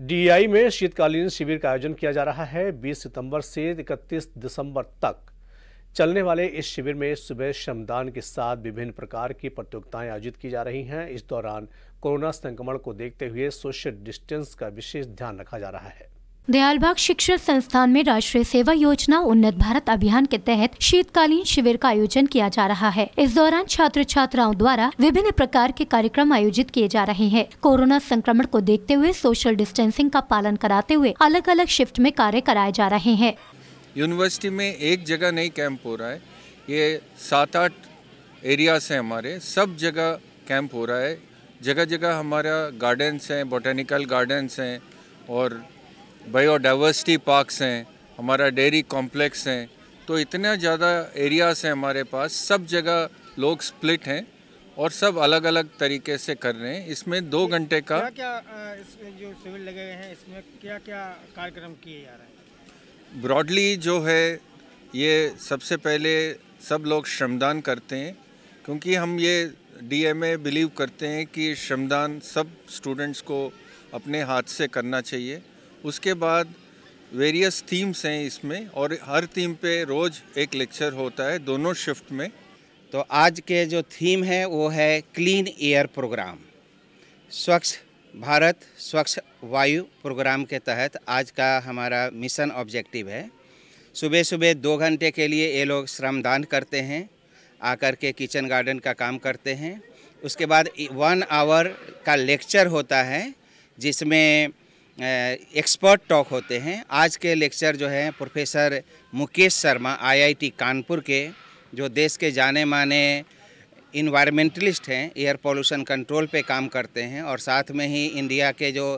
DI में शीतकालीन शिविर का आयोजन किया जा रहा है 20 सितंबर से 31 दिसंबर तक चलने वाले इस शिविर में सुबह श्रमदान के साथ विभिन्न प्रकार की प्रतियोगिताएं आयोजित की जा रही हैं इस दौरान कोरोना संक्रमण को देखते हुए सोशल डिस्टेंस का विशेष ध्यान रखा जा रहा है दयालबाग शिक्षण संस्थान में राष्ट्रीय सेवा योजना उन्नत भारत अभियान के तहत शीतकालीन शिविर का आयोजन किया जा रहा है इस दौरान छात्र छात्राओं द्वारा विभिन्न प्रकार के कार्यक्रम आयोजित किए जा रहे हैं कोरोना संक्रमण को देखते हुए सोशल डिस्टेंसिंग का पालन कराते हुए अलग अलग शिफ्ट में कार्य कराए जा रहे हैं यूनिवर्सिटी में एक जगह नहीं कैंप हो रहा है ये सात आठ एरिया है हमारे सब जगह कैंप हो रहा है जगह जगह हमारा गार्डन्स हैं बोटेनिकल गार्डन्स हैं और बायोडाइवर्सिटी पार्क्स हैं हमारा डेयरी कॉम्प्लेक्स हैं तो इतना ज़्यादा एरियाज़ हैं हमारे पास सब जगह लोग स्प्लिट हैं और सब अलग अलग तरीके से कर रहे हैं इसमें दो घंटे का क्या क्या इस जो सिविल लगे हुए हैं इसमें क्या क्या कार्यक्रम किए जा रहे हैं ब्रॉडली जो है ये सबसे पहले सब लोग श्रमदान करते हैं क्योंकि हम ये डीएमए बिलीव करते हैं कि श्रमदान सब स्टूडेंट्स को अपने हाथ से करना चाहिए उसके बाद वेरियस थीम्स हैं इसमें और हर थीम पे रोज़ एक लेक्चर होता है दोनों शिफ्ट में तो आज के जो थीम है वो है क्लीन एयर प्रोग्राम स्वच्छ भारत स्वच्छ वायु प्रोग्राम के तहत आज का हमारा मिशन ऑब्जेक्टिव है सुबह सुबह दो घंटे के लिए ये लोग श्रमदान करते हैं आकर के किचन गार्डन का काम करते हैं उसके बाद वन आवर का लेक्चर होता है जिसमें एक्सपर्ट टॉक होते हैं आज के लेक्चर जो है प्रोफेसर मुकेश शर्मा आईआईटी कानपुर के जो देश के जाने माने इन्वायरमेंटलिस्ट हैं एयर पोल्यूशन कंट्रोल पे काम करते हैं और साथ में ही इंडिया के जो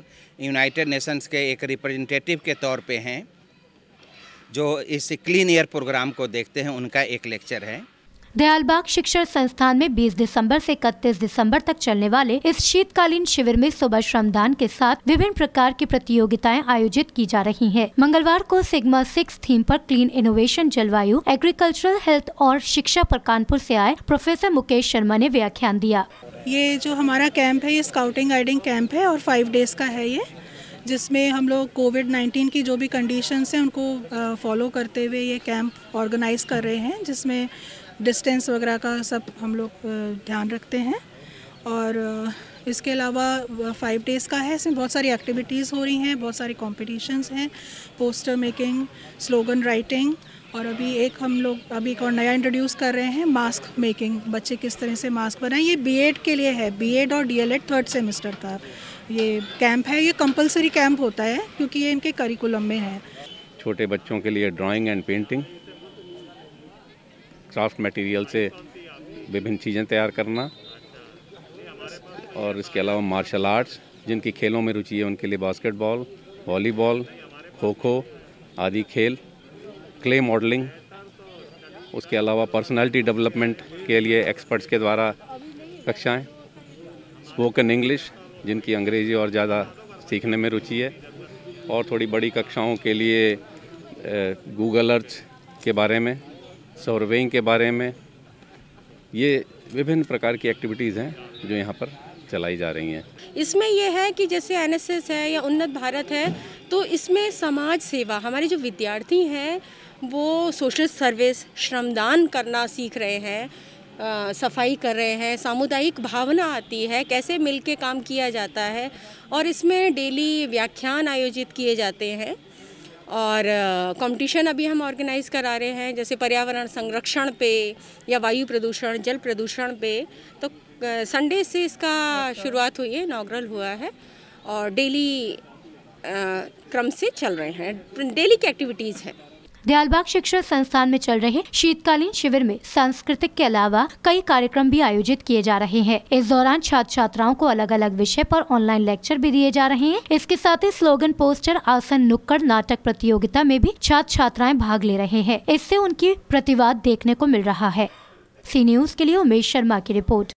यूनाइटेड नेशंस के एक रिप्रेजेंटेटिव के तौर पे हैं जो इस क्लीन एयर प्रोग्राम को देखते हैं उनका एक लेक्चर है दयालबाग शिक्षण संस्थान में 20 दिसंबर से 31 दिसंबर तक चलने वाले इस शीतकालीन शिविर में सुबह श्रमदान के साथ विभिन्न प्रकार की प्रतियोगिताएं आयोजित की जा रही हैं। मंगलवार को सिग्मा सिक्स थीम पर क्लीन इनोवेशन जलवायु एग्रीकल्चरल हेल्थ और शिक्षा पर कानपुर से आए प्रोफेसर मुकेश शर्मा ने व्याख्यान दिया ये जो हमारा कैंप है ये स्काउटिंग गाइडिंग कैंप है और फाइव डेज का है ये जिसमें हम लोग कोविड 19 की जो भी कंडीशंस हैं उनको फॉलो करते हुए ये कैंप ऑर्गेनाइज कर रहे हैं जिसमें डिस्टेंस वगैरह का सब हम लोग ध्यान रखते हैं और इसके अलावा फाइव डेज़ का है इसमें बहुत सारी एक्टिविटीज़ हो रही हैं बहुत सारी कॉम्पिटिशन्स हैं पोस्टर मेकिंग स्लोगन राइटिंग और अभी एक हम लोग अभी एक और नया इंट्रोड्यूस कर रहे हैं मास्क मेकिंग बच्चे किस तरह से मास्क बनाएं ये बीएड के लिए है बीएड और डीएलएड थर्ड सेमेस्टर का ये कैंप है ये कंपलसरी कैंप होता है क्योंकि ये इनके करिकुलम में है छोटे बच्चों के लिए drawing and painting craft material से विभिन्न चीज़ें तैयार करना और इसके अलावा मार्शल आर्ट्स जिनकी खेलों में रुचि है उनके लिए बास्केटबॉल वॉलीबॉल खो खो आदि खेल क्ले मॉडलिंग उसके अलावा पर्सनालिटी डेवलपमेंट के लिए एक्सपर्ट्स के द्वारा कक्षाएं स्पोकन इंग्लिश जिनकी अंग्रेज़ी और ज़्यादा सीखने में रुचि है और थोड़ी बड़ी कक्षाओं के लिए गूगल अर्थ के बारे में सर्वेइंग के बारे में ये विभिन्न प्रकार की एक्टिविटीज़ हैं जो यहाँ पर चलाई जा रही हैं इसमें यह है कि जैसे एनएसएस है या उन्नत भारत है तो इसमें समाज सेवा हमारे जो विद्यार्थी हैं वो सोशल सर्विस श्रमदान करना सीख रहे हैं सफाई कर रहे हैं सामुदायिक भावना आती है कैसे मिल के काम किया जाता है और इसमें डेली व्याख्यान आयोजित किए जाते हैं और कंपटीशन अभी हम ऑर्गेनाइज करा रहे हैं जैसे पर्यावरण संरक्षण पे या वायु प्रदूषण जल प्रदूषण पे तो संडे से इसका शुरुआत हुई है नागरल हुआ है और डेली क्रम से चल रहे हैं डेली की एक्टिविटीज़ है दयालबाग शिक्षण संस्थान में चल रहे शीतकालीन शिविर में सांस्कृतिक के अलावा कई कार्यक्रम भी आयोजित किए जा रहे हैं इस दौरान छात्र छात्राओं को अलग अलग विषय पर ऑनलाइन लेक्चर भी दिए जा रहे हैं इसके साथ ही स्लोगन पोस्टर आसन नुक्कड़ नाटक प्रतियोगिता में भी छात्र छात्राएं भाग ले रहे हैं इससे उनकी प्रतिवाद देखने को मिल रहा है सी न्यूज के लिए उमेश शर्मा की रिपोर्ट